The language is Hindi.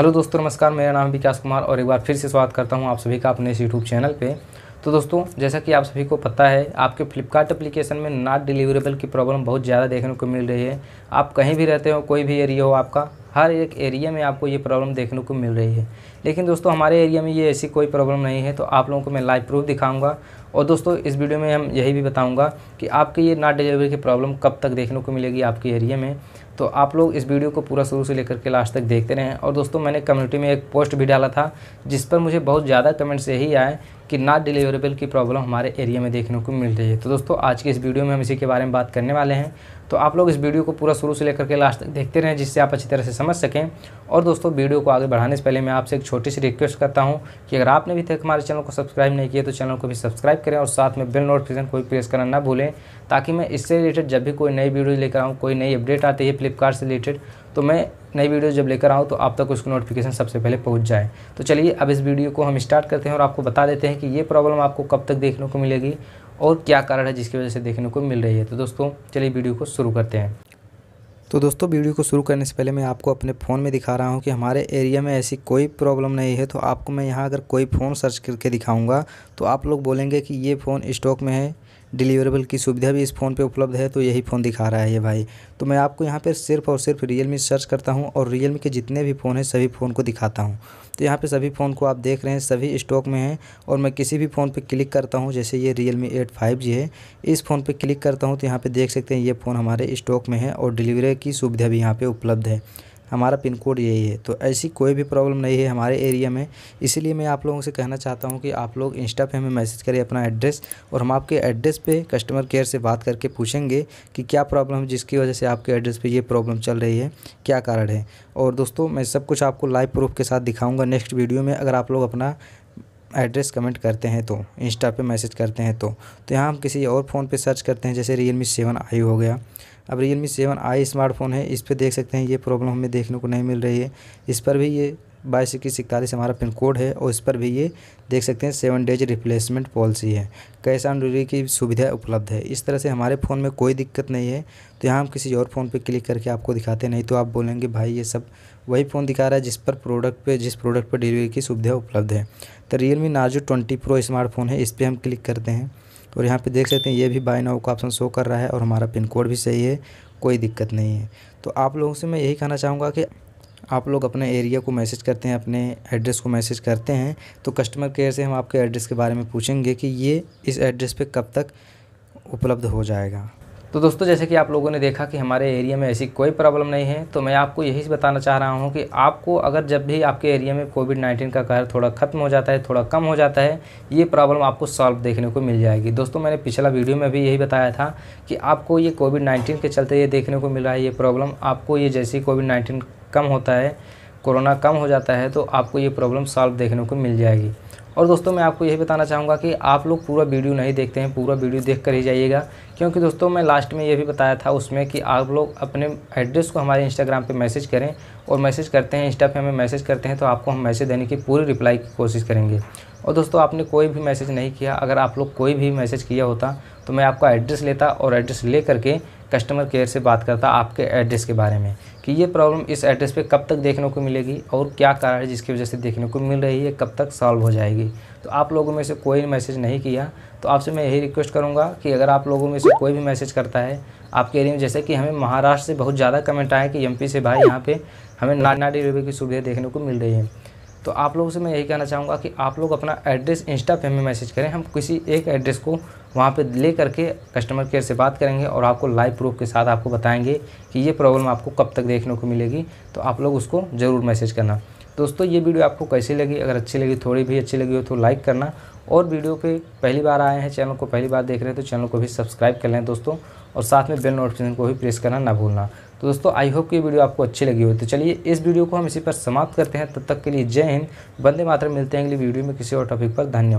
हेलो दोस्तों नमस्कार मेरा नाम विकास कुमार और एक बार फिर से स्वागत करता हूं आप सभी का अपने इस यूट्यूब चैनल पे तो दोस्तों जैसा कि आप सभी को पता है आपके फ्लिपकार्ट एप्लीकेशन में नॉट डिलीवरेबल की प्रॉब्लम बहुत ज़्यादा देखने को मिल रही है आप कहीं भी रहते हो कोई भी एरिया हो आपका हर एक एरिया में आपको ये प्रॉब्लम देखने को मिल रही है लेकिन दोस्तों हमारे एरिया में ये ऐसी कोई प्रॉब्लम नहीं है तो आप लोगों को मैं लाइव प्रूफ दिखाऊंगा और दोस्तों इस वीडियो में हम यही भी बताऊंगा कि आपके ये नाट डिलीवरी की प्रॉब्लम कब तक देखने को मिलेगी आपके एरिया में तो आप लोग इस वीडियो को पूरा शुरू से लेकर के लास्ट तक देखते रहें और दोस्तों मैंने कम्युनिटी में एक पोस्ट भी डाला था जिस पर मुझे बहुत ज़्यादा कमेंट्स यही आए कि नाट डिलीवरेबल की प्रॉब्लम हमारे एरिया में देखने को मिल रही है तो दोस्तों आज के इस वीडियो में हम इसी के बारे में बात करने वाले हैं तो आप लोग इस वीडियो को पूरा शुरू से लेकर के लास्ट तक देखते रहें जिससे आप अच्छी तरह से समझ सकें और दोस्तों वीडियो को आगे बढ़ाने से पहले मैं आपसे एक छोटी सी रिक्वेस्ट करता हूँ कि अगर आपने अभी तक हमारे चैनल को सब्सक्राइब नहीं किया तो चैनल को भी सब्सक्राइब करें और साथ में बिल नोटिफिकेशन को भी प्रेस करना ना भूलें ताकि मैं इससे रिलेटेड जब भी कोई नई वीडियो लेकर आऊँ कोई नई अपडेट आती है फ्लिपकार्ट से रिलेटेड तो मैं नई वीडियो जब लेकर आऊँ तो आप तक उसकी नोटिफिकेशन सबसे पहले पहुँच जाए तो चलिए अब इस वीडियो को हम स्टार्ट करते हैं और आपको बता देते हैं कि ये प्रॉब्लम आपको कब तक देखने को मिलेगी और क्या कारण है जिसकी वजह से देखने को मिल रही है तो दोस्तों चलिए वीडियो को शुरू करते हैं तो दोस्तों वीडियो को शुरू करने से पहले मैं आपको अपने फ़ोन में दिखा रहा हूँ कि हमारे एरिया में ऐसी कोई प्रॉब्लम नहीं है तो आपको मैं यहाँ अगर कोई फ़ोन सर्च करके दिखाऊँगा तो आप लोग बोलेंगे कि ये फ़ोन स्टॉक में है डिलीवरेबल की सुविधा भी इस फ़ोन पे उपलब्ध है तो यही फ़ोन दिखा रहा है ये भाई तो मैं आपको यहाँ पर सिर्फ और सिर्फ रियलमी सर्च करता हूँ और रियलमी के जितने भी फ़ोन हैं सभी फ़ोन को दिखाता हूँ तो यहाँ पर सभी फ़ोन को आप देख रहे हैं सभी स्टॉक में हैं और मैं किसी भी फ़ोन पर क्लिक करता हूँ जैसे ये Realme eight five G है इस फ़ोन पर क्लिक करता हूँ तो यहाँ पर देख सकते हैं ये फ़ोन हमारे स्टॉक में है और डिलीवरी की सुविधा भी यहाँ पर उपलब्ध है हमारा पिन कोड यही है तो ऐसी कोई भी प्रॉब्लम नहीं है हमारे एरिया में इसीलिए मैं आप लोगों से कहना चाहता हूँ कि आप लोग इंस्टा पे हमें मैसेज करें अपना एड्रेस और हम आपके एड्रेस पे कस्टमर केयर से बात करके पूछेंगे कि क्या प्रॉब्लम है जिसकी वजह से आपके एड्रेस पर ये प्रॉब्लम चल रही है क्या कारण है और दोस्तों मैं सब कुछ आपको लाइव प्रूफ के साथ दिखाऊँगा नेक्स्ट वीडियो में अगर आप लोग अपना एड्रेस कमेंट करते हैं तो इंस्टा पे मैसेज करते हैं तो तो यहाँ हम किसी और फ़ोन पे सर्च करते हैं जैसे रियल मी सेवन आई हो गया अब Realme seven i smartphone है इस पर देख सकते हैं ये प्रॉब्लम हमें देखने को नहीं मिल रही है इस पर भी ये बाईस इक्कीस इकतालीस हमारा पिन कोड है और इस पर भी ये देख सकते हैं सेवन डेज रिप्लेसमेंट पॉलिसी है कैश ऑन डिलीवरी की सुविधा उपलब्ध है इस तरह से हमारे फ़ोन में कोई दिक्कत नहीं है तो यहाँ हम किसी और फ़ोन पे क्लिक करके आपको दिखाते नहीं तो आप बोलेंगे भाई ये सब वही फ़ोन दिखा रहा है जिस पर प्रोडक्ट पर जिस प्रोडक्ट पर डिलीवरी की सुविधा उपलब्ध है तो Realme Narzo twenty pro smartphone है इस पर हम क्लिक करते हैं और यहाँ पे देख सकते हैं ये भी बाय नाउ का ऑप्शन शो कर रहा है और हमारा पिन कोड भी सही है कोई दिक्कत नहीं है तो आप लोगों से मैं यही कहना चाहूँगा कि आप लोग अपने एरिया को मैसेज करते हैं अपने एड्रेस को मैसेज करते हैं तो कस्टमर केयर से हम आपके एड्रेस के बारे में पूछेंगे कि ये इस एड्रेस पर कब तक उपलब्ध हो जाएगा तो दोस्तों जैसे कि आप लोगों ने देखा कि हमारे एरिया में ऐसी कोई प्रॉब्लम नहीं है तो मैं आपको यही बताना चाह रहा हूँ कि आपको अगर जब भी आपके एरिया में कोविड नाइन्टीन का कहर थोड़ा ख़त्म हो जाता है थोड़ा कम हो जाता है ये प्रॉब्लम आपको सॉल्व देखने को मिल जाएगी दोस्तों मैंने पिछला वीडियो में भी यही बताया था कि आपको ये कोविड नाइन्टीन के चलते ये देखने को मिल रहा है ये प्रॉब्लम आपको ये जैसे ही कोविड नाइन्टीन कम होता है कोरोना कम हो जाता है तो आपको ये प्रॉब्लम सॉल्व देखने को मिल जाएगी और दोस्तों मैं आपको यह बताना चाहूँगा कि आप लोग पूरा वीडियो नहीं देखते हैं पूरा वीडियो देख कर ही जाइएगा क्योंकि दोस्तों मैं लास्ट में ये भी बताया था उसमें कि आप लोग अपने एड्रेस को हमारे इंस्टाग्राम पे मैसेज करें और मैसेज करते हैं इंस्टा पे हमें मैसेज करते हैं तो आपको हम मैसेज देने की पूरी रिप्लाई की कोशिश करेंगे और दोस्तों आपने कोई भी मैसेज नहीं किया अगर आप लोग कोई भी मैसेज किया होता तो मैं आपका एड्रेस लेता और एड्रेस ले करके कस्टमर केयर से बात करता आपके एड्रेस के बारे में कि ये प्रॉब्लम इस एड्रेस पे कब तक देखने को मिलेगी और क्या कारण है जिसकी वजह से देखने को मिल रही है कब तक सॉल्व हो जाएगी तो आप लोगों में से कोई मैसेज नहीं किया तो आपसे मैं यही रिक्वेस्ट करूँगा कि अगर आप लोगों में से कोई भी मैसेज करता है आपके एरिए में जैसे कि हमें महाराष्ट्र से बहुत ज़्यादा कमेंट आए कि एम से भाई यहाँ पर हमें नाडी रेलवे की सुविधा देखने को मिल रही है तो आप लोगों से मैं यही कहना चाहूँगा कि आप लोग अपना एड्रेस इंस्टा पे हमें मैसेज करें हम किसी एक एड्रेस को वहाँ पे ले करके कस्टमर केयर से बात करेंगे और आपको लाइव प्रूफ के साथ आपको बताएंगे कि ये प्रॉब्लम आपको कब तक देखने को मिलेगी तो आप लोग उसको ज़रूर मैसेज करना दोस्तों ये वीडियो आपको कैसी लगी अगर अच्छी लगी थोड़ी भी अच्छी लगी हो तो लाइक करना और वीडियो पर पहली बार आए हैं चैनल को पहली बार देख रहे हैं तो चैनल को भी सब्सक्राइब कर लें दोस्तों और साथ में बेल नोटिफिकेशन को भी प्रेस करना ना भूलना तो दोस्तों आई होप कि वीडियो आपको अच्छी लगी हो तो चलिए इस वीडियो को हम इसी पर समाप्त करते हैं तब तक के लिए जय हिंद बंदे मात्र मिलते हैं अगली वीडियो में किसी और टॉपिक पर धन्यवाद